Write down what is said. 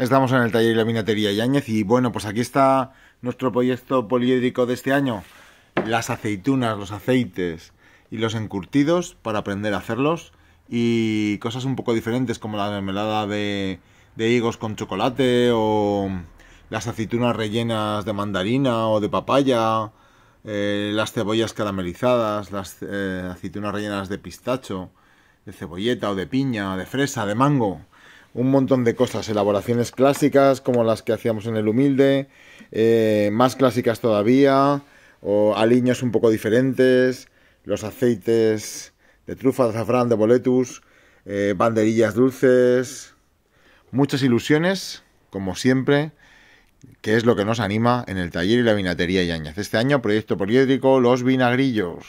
Estamos en el taller de la minatería Yáñez y bueno, pues aquí está nuestro proyecto poliédrico de este año. Las aceitunas, los aceites y los encurtidos para aprender a hacerlos y cosas un poco diferentes como la mermelada de, de higos con chocolate o las aceitunas rellenas de mandarina o de papaya, eh, las cebollas caramelizadas, las eh, aceitunas rellenas de pistacho, de cebolleta o de piña, de fresa, de mango un montón de cosas, elaboraciones clásicas como las que hacíamos en el humilde, eh, más clásicas todavía, o aliños un poco diferentes, los aceites de trufa, de azafrán, de boletus, eh, banderillas dulces, muchas ilusiones, como siempre, que es lo que nos anima en el taller y la vinatería Yañez. Este año, proyecto poliédrico Los Vinagrillos.